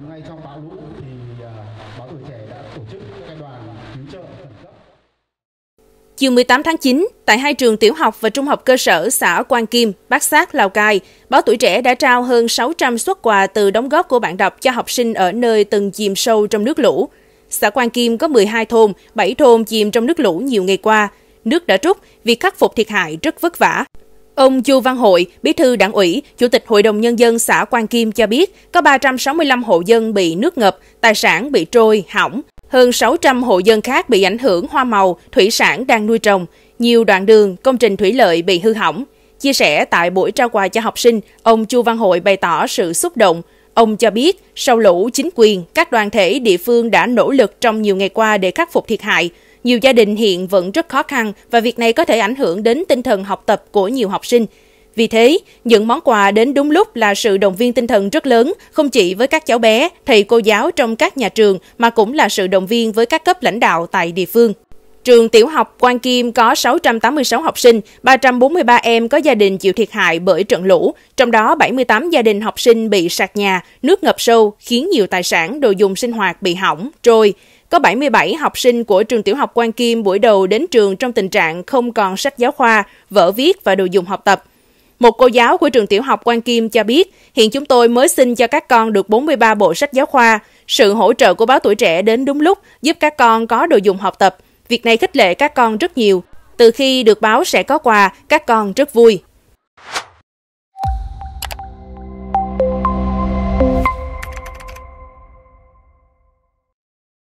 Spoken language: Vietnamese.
Ngay trong bão lũ thì à, báo tuổi trẻ đã tổ chức các đoàn cứu trợ Chiều 18 tháng 9, tại hai trường tiểu học và trung học cơ sở xã Quang Kim, Bát Sát, Lào Cai, báo tuổi trẻ đã trao hơn 600 xuất quà từ đóng góp của bạn đọc cho học sinh ở nơi từng chìm sâu trong nước lũ. Xã Quang Kim có 12 thôn, 7 thôn chìm trong nước lũ nhiều ngày qua. Nước đã rút, việc khắc phục thiệt hại rất vất vả. Ông Chu Văn Hội, Bí thư Đảng ủy, Chủ tịch Hội đồng nhân dân xã Quang Kim cho biết, có 365 hộ dân bị nước ngập, tài sản bị trôi, hỏng, hơn 600 hộ dân khác bị ảnh hưởng hoa màu, thủy sản đang nuôi trồng, nhiều đoạn đường, công trình thủy lợi bị hư hỏng. Chia sẻ tại buổi trao quà cho học sinh, ông Chu Văn Hội bày tỏ sự xúc động. Ông cho biết, sau lũ, chính quyền, các đoàn thể địa phương đã nỗ lực trong nhiều ngày qua để khắc phục thiệt hại, nhiều gia đình hiện vẫn rất khó khăn và việc này có thể ảnh hưởng đến tinh thần học tập của nhiều học sinh. Vì thế, những món quà đến đúng lúc là sự động viên tinh thần rất lớn, không chỉ với các cháu bé, thầy cô giáo trong các nhà trường mà cũng là sự động viên với các cấp lãnh đạo tại địa phương. Trường tiểu học Quan Kim có 686 học sinh, 343 em có gia đình chịu thiệt hại bởi trận lũ, trong đó 78 gia đình học sinh bị sạt nhà, nước ngập sâu khiến nhiều tài sản đồ dùng sinh hoạt bị hỏng, trôi. Có 77 học sinh của trường tiểu học Quan Kim buổi đầu đến trường trong tình trạng không còn sách giáo khoa, vở viết và đồ dùng học tập. Một cô giáo của trường tiểu học Quan Kim cho biết, hiện chúng tôi mới xin cho các con được 43 bộ sách giáo khoa. Sự hỗ trợ của báo tuổi trẻ đến đúng lúc giúp các con có đồ dùng học tập, Việc này khích lệ các con rất nhiều. Từ khi được báo sẽ có quà, các con rất vui.